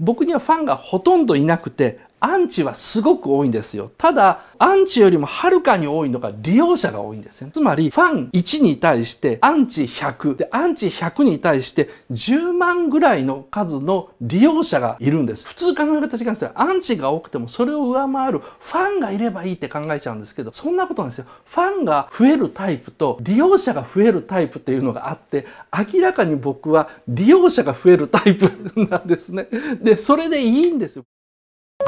僕にはファンがほとんどいなくてアンチはすごく多いんですよ。ただ、アンチよりもはるかに多いのが利用者が多いんですね。つまり、ファン1に対してアンチ100で、アンチ100に対して10万ぐらいの数の利用者がいるんです。普通考え方違うんですよ。アンチが多くてもそれを上回るファンがいればいいって考えちゃうんですけど、そんなことなんですよ。ファンが増えるタイプと利用者が増えるタイプっていうのがあって、明らかに僕は利用者が増えるタイプなんですね。で、それでいいんですよ。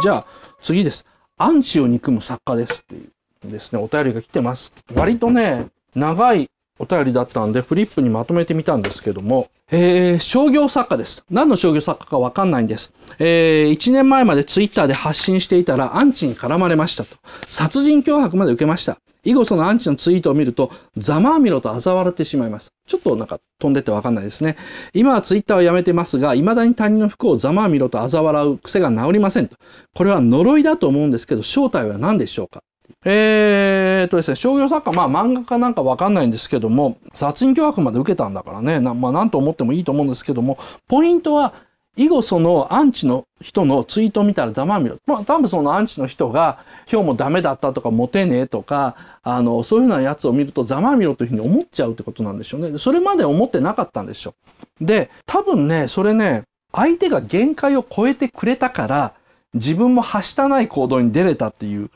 じゃあ、次です。アンチを憎む作家ですっていうですね、お便りが来てます。割とね、長いお便りだったんで、フリップにまとめてみたんですけども、えー、商業作家です。何の商業作家かわかんないんです。えー、1年前までツイッターで発信していたらアンチに絡まれましたと。殺人脅迫まで受けました。以後そのアンチのツイートを見ると、ざまあみろと嘲笑ってしまいます。ちょっとなんか飛んでってわかんないですね。今はツイッターをやめてますが、未だに他人の服をざまあみろと嘲笑う癖が治りませんと。これは呪いだと思うんですけど、正体は何でしょうかえーとですね、商業作家、まあ漫画家なんかわかんないんですけども、殺人脅迫まで受けたんだからね、なまあなんと思ってもいいと思うんですけども、ポイントは、以後そのアンチの人のツイート見たら黙みろ。まあ多分そのアンチの人が今日もダメだったとかモテねえとか、あの、そういうようなやつを見るとざまみろというふうに思っちゃうってことなんでしょうね。それまで思ってなかったんでしょう。で、多分ね、それね、相手が限界を超えてくれたから、自分もはしたない行動に出れたっていう、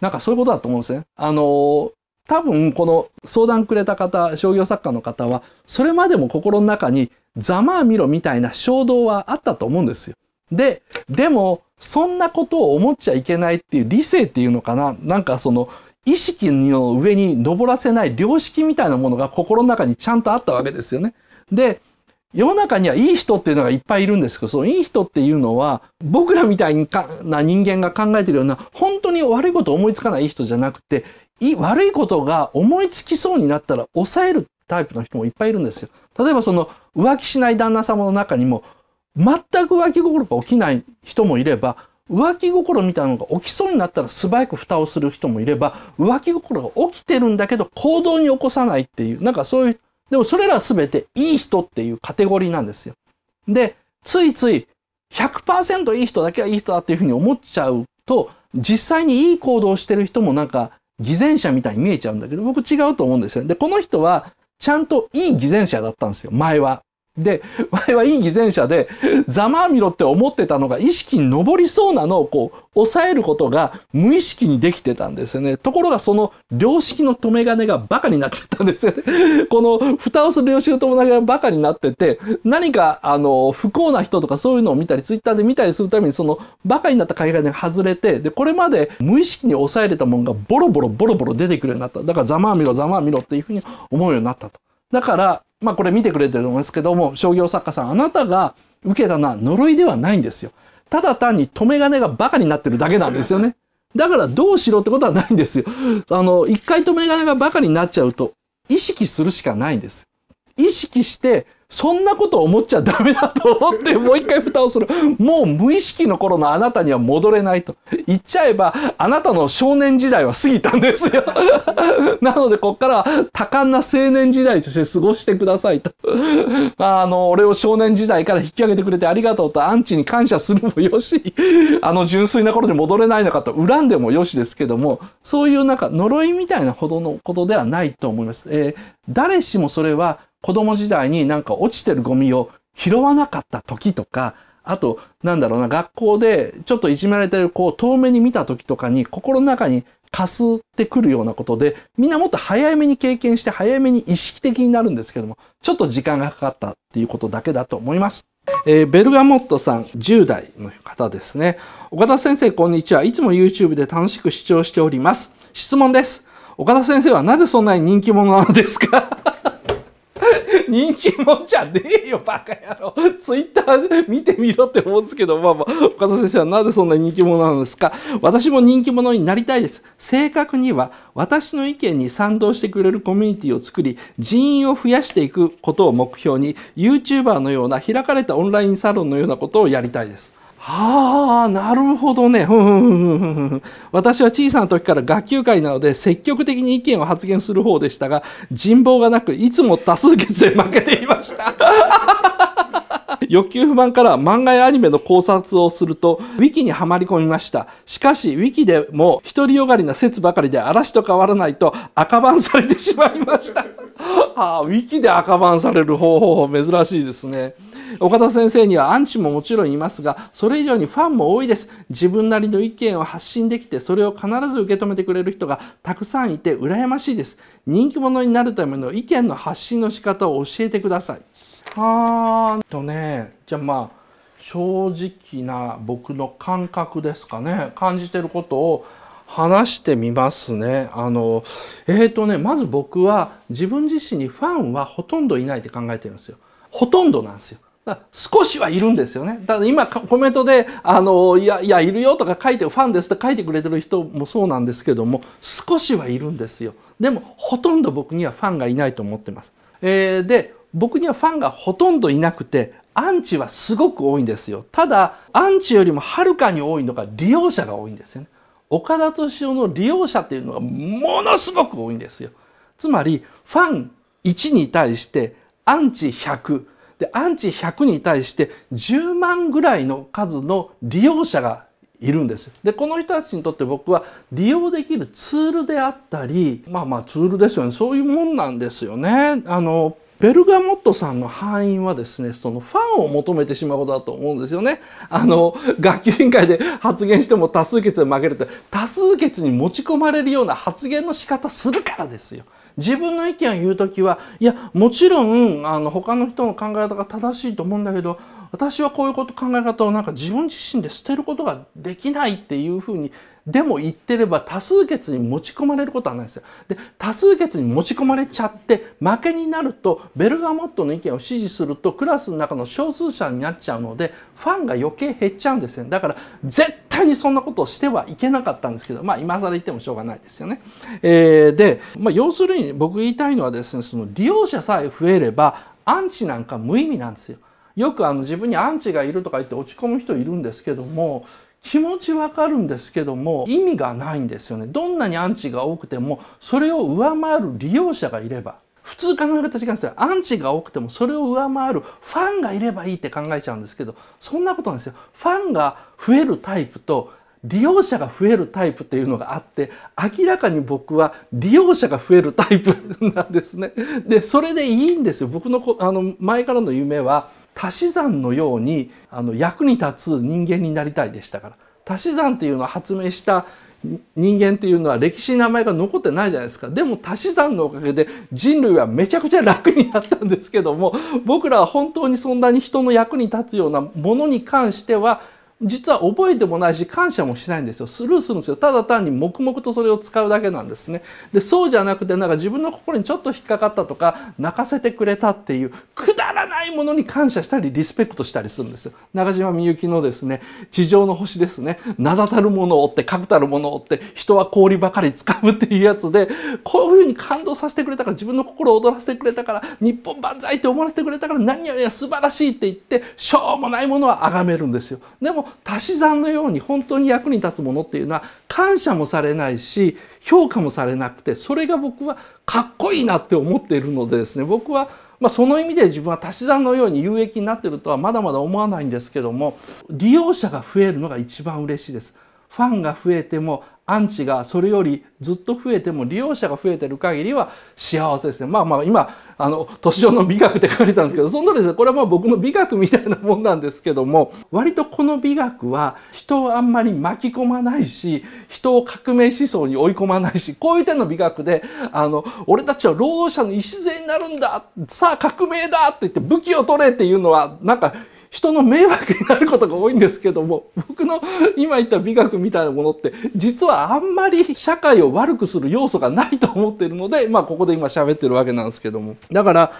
なんかそういうことだと思うんですね。あの、多分この相談くれた方、商業作家の方は、それまでも心の中にざまあみろみたいな衝動はあったと思うんですよ。で、でも、そんなことを思っちゃいけないっていう理性っていうのかななんかその、意識の上に登らせない良識みたいなものが心の中にちゃんとあったわけですよね。で、世の中にはいい人っていうのがいっぱいいるんですけど、そのいい人っていうのは、僕らみたいな人間が考えてるような、本当に悪いこと思いつかない人じゃなくて、悪いことが思いつきそうになったら抑えるタイプの人もいっぱいいるんですよ。例えばその浮気しない旦那様の中にも全く浮気心が起きない人もいれば浮気心みたいなのが起きそうになったら素早く蓋をする人もいれば浮気心が起きてるんだけど行動に起こさないっていうなんかそういうでもそれら全ていい人っていうカテゴリーなんですよ。でついつい100%いい人だけはいい人だっていうふうに思っちゃうと実際にいい行動をしてる人もなんか偽善者みたいに見えちゃうんだけど僕違うと思うんですよ。でこの人はちゃんといい偽善者だったんですよ、前は。で、我々はい偽善者で、ざまあみろって思ってたのが意識に上りそうなのをこう、抑えることが無意識にできてたんですよね。ところがその良識の止め金がバカになっちゃったんですよね。この蓋をする良識の止め金がバカになってて、何かあの、不幸な人とかそういうのを見たり、ツイッターで見たりするためにそのバカになったい金が外れて、で、これまで無意識に抑えれたもんがボロボロボロボロ出てくるようになった。だからざまあみろざまあみろっていうふうに思うようになったと。だから、まあこれ見てくれてると思うんですけども、商業作家さん、あなたが受けたのは呪いではないんですよ。ただ単に留め金がバカになってるだけなんですよね。だからどうしろってことはないんですよ。あの、一回留め金がバカになっちゃうと、意識するしかないんです。意識してそんなこと思っちゃダメだと思ってもう一回蓋をする。もう無意識の頃のあなたには戻れないと。言っちゃえば、あなたの少年時代は過ぎたんですよ。なので、こっからは多感な青年時代として過ごしてくださいと。あの、俺を少年時代から引き上げてくれてありがとうと、アンチに感謝するもよし、あの純粋な頃に戻れないのかと恨んでもよしですけども、そういうなんか呪いみたいなほどのことではないと思います。えー、誰しもそれは、子供時代になんか落ちてるゴミを拾わなかった時とか、あと、なんだろうな、学校でちょっといじめられてる子を遠目に見た時とかに心の中にかすってくるようなことで、みんなもっと早めに経験して早めに意識的になるんですけども、ちょっと時間がかかったっていうことだけだと思います。えー、ベルガモットさん、10代の方ですね。岡田先生、こんにちは。いつも YouTube で楽しく視聴しております。質問です。岡田先生はなぜそんなに人気者なのですか人気者じゃねえよ、バカ野郎。ツイッター見てみろって思うんですけど、まあまあ、岡田先生はなぜそんな人気者なんですか私も人気者になりたいです。正確には、私の意見に賛同してくれるコミュニティを作り、人員を増やしていくことを目標に、YouTuber のような開かれたオンラインサロンのようなことをやりたいです。はあ、なるほどね。ふふふふ私は小さな時から学級会なので積極的に意見を発言する方でしたが、人望がなく、いつも多数決で負けていました。欲求不満から漫画やアニメの考察をすると、ウィキにはまり込みました。しかし、ウィキでも独りよがりな説ばかりで嵐と変わらないと赤番されてしまいました。はあ、ウィキで赤バンされる方法珍しいですね。岡田先生にはアンチももちろんいますが、それ以上にファンも多いです。自分なりの意見を発信できて、それを必ず受け止めてくれる人がたくさんいて羨ましいです。人気者になるための意見の発信の仕方を教えてください。はーとね、じゃあまあ、正直な僕の感覚ですかね。感じてることを話してみますね。あの、えっ、ー、とね、まず僕は自分自身にファンはほとんどいないって考えてるんですよ。ほとんどなんですよ。だ少しはいるんですよね。だから今コメントで、あの、いや、いや、いるよとか書いて、ファンですって書いてくれてる人もそうなんですけども、少しはいるんですよ。でも、ほとんど僕にはファンがいないと思ってます。えー、で、僕にはファンがほとんどいなくて、アンチはすごく多いんですよ。ただ、アンチよりもはるかに多いのが利用者が多いんですよね。岡田敏夫の利用者っていうのがものすごく多いんですよ。つまりファン1に対してアンチ100でアンチ100に対して10万ぐらいの数の利用者がいるんですでこの人たちにとって僕は利用できるツールであったりまあまあツールですよねそういうもんなんですよね。あのベルガモットさんの敗因はですね、そのファンを求めてしまうことだと思うんですよね。あの、学級委員会で発言しても多数決で負けるって、多数決に持ち込まれるような発言の仕方するからですよ。自分の意見を言うときは、いや、もちろん、あの、他の人の考え方が正しいと思うんだけど、私はこういうこと考え方をなんか自分自身で捨てることができないっていうふうにでも言ってれば多数決に持ち込まれることはないんですよ。で多数決に持ち込まれちゃって負けになるとベルガモットの意見を支持するとクラスの中の少数者になっちゃうのでファンが余計減っちゃうんですよ。だから絶対にそんなことをしてはいけなかったんですけどまあ今更言ってもしょうがないですよね。えー、で、まあ、要するに僕言いたいのはですねその利用者さえ増えればアンチなんか無意味なんですよ。よくあの自分にアンチがいるとか言って落ち込む人いるんですけども気持ちわかるんですけども意味がないんですよねどんなにアンチが多くてもそれを上回る利用者がいれば普通考え方違うんですよアンチが多くてもそれを上回るファンがいればいいって考えちゃうんですけどそんなことなんですよファンが増えるタイプと利用者が増えるタイプっていうのがあって明らかに僕は利用者が増えるタイプなんですねでそれでいいんですよ僕のあの前からの夢は足し算のようにあの役に立つ人間になりたいでしたから足し算っていうのを発明した人間っていうのは歴史に名前が残ってないじゃないですかでも足し算のおかげで人類はめちゃくちゃ楽になったんですけども僕らは本当にそんなに人の役に立つようなものに関しては実は覚えてもないし感謝もしないんですよスルーするんですよただ単に黙々とそれを使うだけなんですねでそうじゃなくてなんか自分の心にちょっと引っかかったとか泣かせてくれたっていうくだらないものに感謝したりリスペクトしたりするんですよ中島みゆきのですね地上の星ですね名だたるものを追って確たるものを追って人は氷ばかり使うっていうやつでこういうふうに感動させてくれたから自分の心を躍らせてくれたから日本万歳って思わせてくれたから何よりは素晴らしいって言ってしょうもないものは崇めるんですよでも足し算のように本当に役に立つものっていうのは感謝もされないし評価もされなくてそれが僕はかっこいいなって思っているのでですね僕はまあ、その意味で自分は足し算のように有益になってるとはまだまだ思わないんですけども利用者が増えるのが一番嬉しいです。ファンが増えてもアンチがそれよりずっと増えても利用者が増えてる限りは幸せですね。まあまあ今あの年上の美学って書かれたんですけどその通りですこれはまあ僕の美学みたいなもんなんですけども割とこの美学は人をあんまり巻き込まないし人を革命思想に追い込まないしこういう点の美学であの俺たちは労働者の礎になるんださあ革命だって言って武器を取れっていうのはなんか人の迷惑になることが多いんですけども、僕の今言った美学みたいなものって、実はあんまり社会を悪くする要素がないと思ってるので、まあ、ここで今喋ってるわけなんですけども。だから、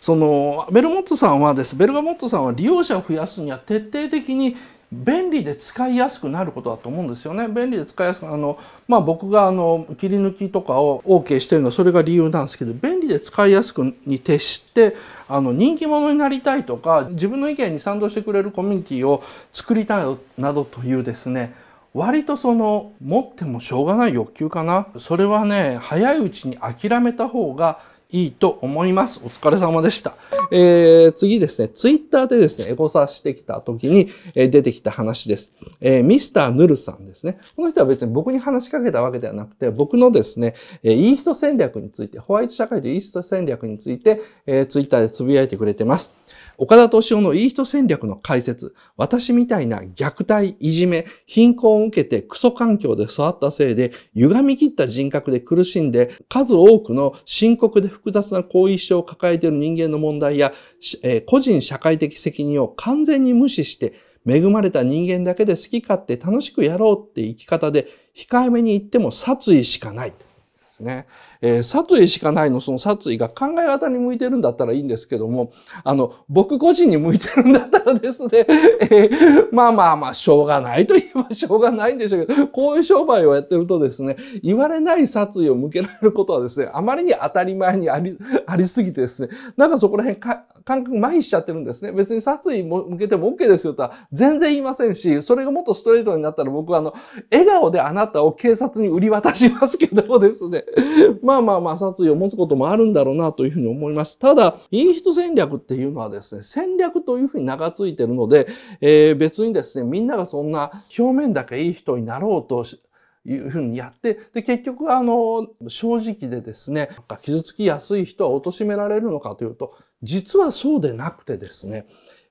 その、ベルモットさんはです、ベルガモットさんは利用者を増やすには徹底的に便利で使いやすくなることだと思うんですよね。便利で使いやすく、あの、まあ、僕があの、切り抜きとかを OK してるのはそれが理由なんですけど、便利で使いやすくに徹して、あの人気者になりたいとか自分の意見に賛同してくれるコミュニティを作りたいなどというですね割とその持ってもしょうがない欲求かなそれはね早いうちに諦めた方がいいと思います。お疲れ様でした。えー、次ですね、ツイッターでですね、エゴサしてきた時に、え出てきた話です。えー、ミスター・ヌルさんですね。この人は別に僕に話しかけたわけではなくて、僕のですね、えー、いい人戦略について、ホワイト社会でいい人戦略について、えー、ツイッターでつぶやいてくれてます。岡田敏夫のいい人戦略の解説、私みたいな虐待、いじめ、貧困を受けてクソ環境で育ったせいで、歪み切った人格で苦しんで、数多くの深刻で複雑な後遺症を抱えている人間の問題や、えー、個人社会的責任を完全に無視して、恵まれた人間だけで好き勝手楽しくやろうって生き方で、控えめに言っても殺意しかない。ですね。えー、殺意しかないのその殺意が考え方に向いてるんだったらいいんですけども、あの、僕個人に向いてるんだったらですね、えー、まあまあまあ、しょうがないと言えばしょうがないんでしょうけど、こういう商売をやってるとですね、言われない殺意を向けられることはですね、あまりに当たり前にあり、ありすぎてですね、なんかそこら辺か感覚麻痺しちゃってるんですね。別に殺意も向けても OK ですよとは全然言いませんし、それがもっとストレートになったら僕はあの、笑顔であなたを警察に売り渡しますけどですね。まあまあまあ殺意を持つこともあるんだろうなというふうに思います。ただ、いい人戦略っていうのはですね、戦略というふうに名が付いてるので、えー、別にですね、みんながそんな表面だけいい人になろうというふうにやって、で、結局、あの、正直でですね、傷つきやすい人は貶められるのかというと、実はそうでなくてですね、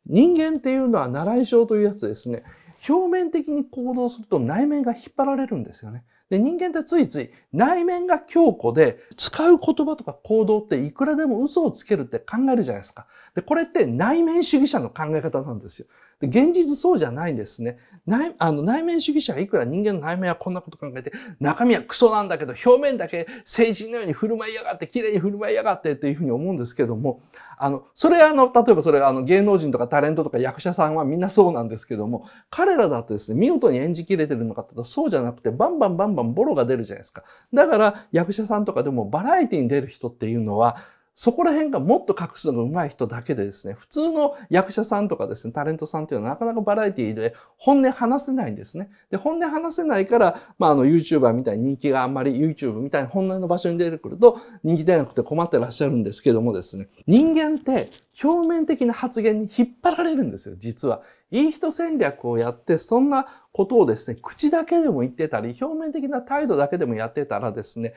人間っていうのは習い性というやつですね、表面的に行動すると内面が引っ張られるんですよね。で、人間ってついつい内面が強固で使う言葉とか行動っていくらでも嘘をつけるって考えるじゃないですか。で、これって内面主義者の考え方なんですよ。で、現実そうじゃないんですね。内、あの、内面主義者はいくら人間の内面はこんなこと考えて、中身はクソなんだけど、表面だけ成人のように振る舞いやがって、綺麗に振る舞いやがってっていうふうに思うんですけども、あの、それあの、例えばそれあの、芸能人とかタレントとか役者さんはみんなそうなんですけども、彼らだってですね、見事に演じきれてるのかとそうじゃなくて、バンバンバンバンバンボロが出るじゃないですか。だから役者さんとかでもバラエティに出る人っていうのは、そこら辺がもっと隠すのが上手い人だけでですね、普通の役者さんとかですね、タレントさんっていうのはなかなかバラエティで本音話せないんですね。で、本音話せないから、まあ、あの、YouTuber みたいに人気があんまり YouTube みたいな本音の場所に出てくると人気出なくて困ってらっしゃるんですけどもですね、人間って表面的な発言に引っ張られるんですよ、実は。いい人戦略をやって、そんなことをですね、口だけでも言ってたり、表面的な態度だけでもやってたらですね、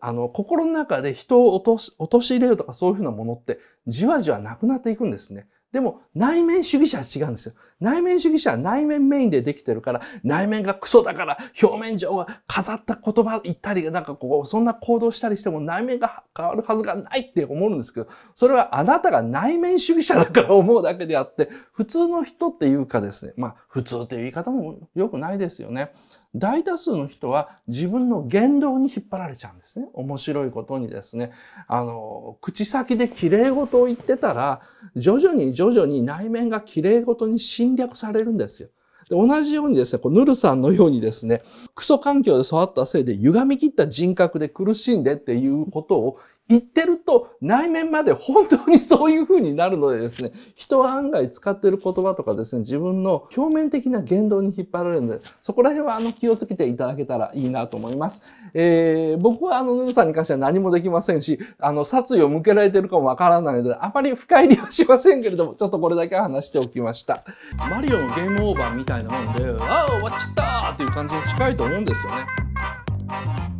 あの、心の中で人を落とし、陥れるとかそういうふうなものって、じわじわなくなっていくんですね。でも内面主義者は違うんですよ。内面主義者は内面メインでできてるから、内面がクソだから、表面上は飾った言葉言ったり、なんかこう、そんな行動したりしても内面が変わるはずがないって思うんですけど、それはあなたが内面主義者だから思うだけであって、普通の人っていうかですね、まあ普通っいう言い方も良くないですよね。大多数の人は自分の言動に引っ張られちゃうんですね。面白いことにですね、あの、口先で綺麗事を言ってたら、徐々に徐々に内面が綺麗事に侵略されるんですよ。で同じようにですね、ヌルさんのようにですね、クソ環境で育ったせいで歪み切った人格で苦しんでっていうことを言ってると内面まで本当にそういう風になるのでですね、人は案外使ってる言葉とかですね、自分の表面的な言動に引っ張られるので、そこら辺はあの気をつけていただけたらいいなと思います。えー、僕はあの、ヌルさんに関しては何もできませんし、あの、殺意を向けられてるかもわからないので、あまり深入りはしませんけれども、ちょっとこれだけは話しておきました。マリオのゲームオーバーみたいなもんで、ああ、終わっちゃったっていう感じに近いと思うんですよね。